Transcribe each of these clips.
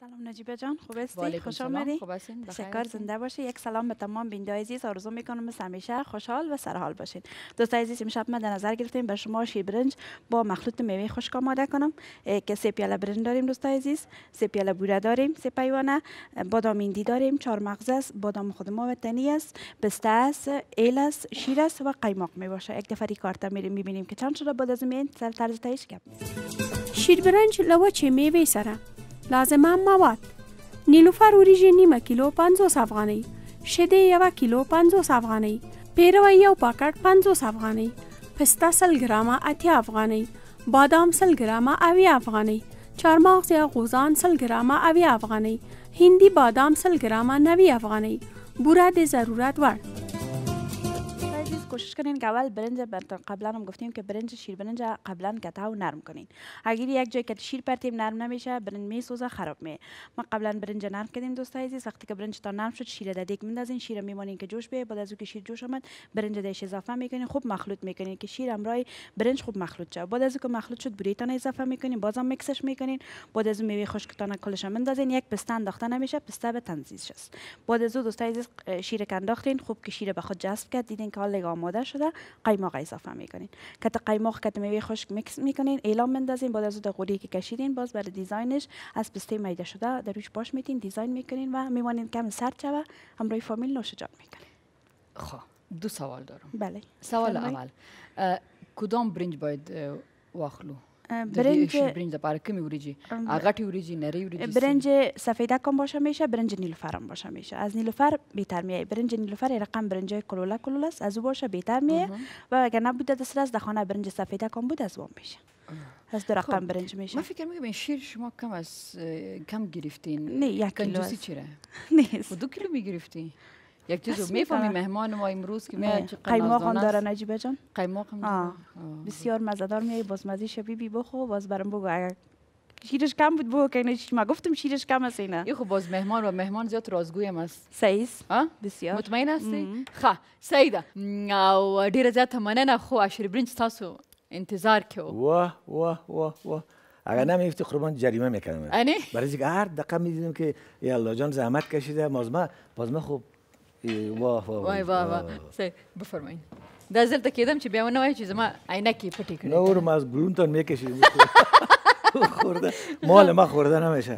سلام نجیبه جان خوب هستی خوش آمدی تشکر زنده باشی یک سلام به تمام بینده عزیز آرزو میکنم مثل همیشه خوشحال و سرحال باشین دوست عزیز امشب ما در نظر گرفتیم به شما شیر برنج با مخلوط میوه خشک آماده کنم که سه برنج داریم دوست عزیز سه پیاله بوره داریم سه پیوانه بادام ایندی داریم چهار مغز است بادام خود ما وطنی است پسته است ایل است شیر است و قیماق می باشه یک دفعه کارتا میریم میبینیم که چند شده بعد از سر طرز شیر برنج لوچه میوه سره لازمه مواد نیلوفر وریجې نیمه کیلو 50 افغانۍ شیدې یو کیلو 50 افغانۍ پیروه یو پاکټ 50 افغانۍ پسته سل ګرامه 80 افغانۍ بادام سل ګرامه 80 افغانۍ چارمغز یا غوزان سل ګرامه 80 افغانۍ هندي بادام سل ګرامه 90 افغانۍ بوره د ضرورت وړ کوشش کنین که اول برنج قبلا هم گفتیم که برنج شیر برنج قبلا قطع و نرم کنین اگر یک جای که شیر پرتیم نرم نمیشه برنج میسوزه خراب می ما قبلا برنج نرم کردیم دوستای عزیز وقتی که برنج تا نرم شد شیر ددیک میندازین شیر میمونین که جوش بیه بعد از که شیر جوش آمد برنج دیش اضافه میکنین خوب مخلوط میکنین که شیر امرای برنج خوب مخلوط شه بعد از که مخلوط شد بوریتان اضافه میکنین بازم میکسش میکنین بعد از میوه تا کلش میندازین یک پسته انداخته نمیشه پسته به تنزیز است بعد از دوستای عزیز شیر کنداختین خوب که شیر به خود جذب کرد دیدین که آماده شده قیماق اضافه میکنین کت قیماق کت میوه خشک میکس میکنین اعلام مندازین بعد از اون قوری که کشیدین باز برای دیزاینش از پسته میده شده در روش باش میتین دیزاین میکنین و میمانین کم سرد شوه همراه فامیل نوشجان میکنین خب دو سوال دارم بله سوال اول کدام برنج باید واخلو برنج برنج لپاره کومې وریجې غټې وریجې نرۍ وریجې برنج سفیدک هم باشه میشه برنج نیلوفر هم باشه میشه از نیلوفر بهتر میای برنج نیلوفر رقم برنج کلوله کلوله است از او باشه بهتر میای و اگر نبوده دسترس در خانه برنج سفیدک هم بود از وام میشه از دو رقم برنج میشه من فکر میکنم شیر شما کم از کم گرفتین نه یک کیلو چرا نه دو کیلو میگرفتی یک چیز میفهمی مهمان ما امروز که می قیماق هم داره نجیبه جان قیماق هم بسیار مزدار میای شبی بی بخو باز برام بگو اگر شیرش کم بود بگو که چی ما گفتم شیرش کم است اینا یخو خب باز مهمان و مهمان زیاد رازگویم است ها بسیار مطمئن هستی خا خب، سیدا او دیر زیاد مننه خو خب، اشری برنج تاسو انتظار که واه واه واه واه اگر نمیفتی قربان جریمه میکنم برای اینکه هر دقیقه میدیدم که یا جان زحمت کشیده باز ما باز خوب واه واه وای واه واه بفرمایئ دا زلته کېدم چې بیا ونه وای چې زما عینکې پټې کړې نور ما گلونتان میکشید خورده مال ما خورده نمیشه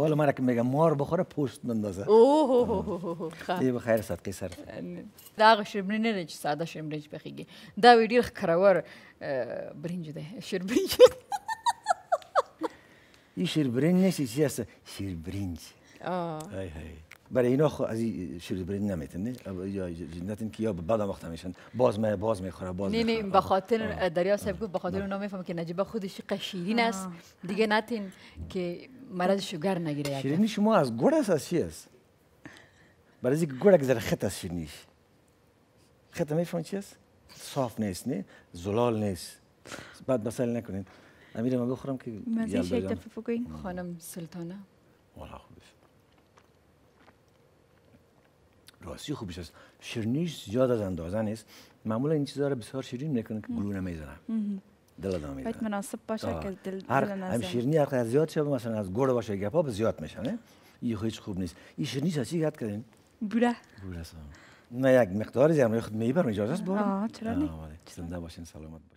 مال ما را که میگم مار بخوره پوست مندازه اوه اوه اوه دی بخیر صدقه سر دا هغه شیربرین نه چې ساده شیربرین پخېږي دا ویډیو خکرور برنج دی شیربرین این شیربرین نیست چی هست شیربرینج آه های های برای اینا خو از شروع برین نمیتن نه یا جنتن که یا به وقت میشن باز می باز میخوره باز نه نه به خاطر دریا صاحب گفت به خاطر اونا فهم که نجیبه خودش قشیرین است دیگه نتین که مرض شوگر نگیره شیرینی شما از گوڑ است از چی است برای اینکه که گذر خط است شیرینی خط میفهم چی است صاف نیست نه زلال نیست بعد مسئله نکنین امیر ما بخورم که مزه شیک تففقین خانم سلطانه والله خوبی فارسی خوبش است شیرینیش زیاد از اندازه نیست معمولا این چیزا رو بسیار شیرین میکنن که گلو نمیزنن دل میاد باید مناسب باشه که دل دل هر هم شیرنی هر زیاد شه مثلا از گرد باشه گپا به زیاد میشن این هیچ خوب نیست این شیرینی چی یاد کردین بوره بوره نه یک مقدار زیاد خود میبرم اجازه است برم آه چرا نه چیز باشین سلامت باشین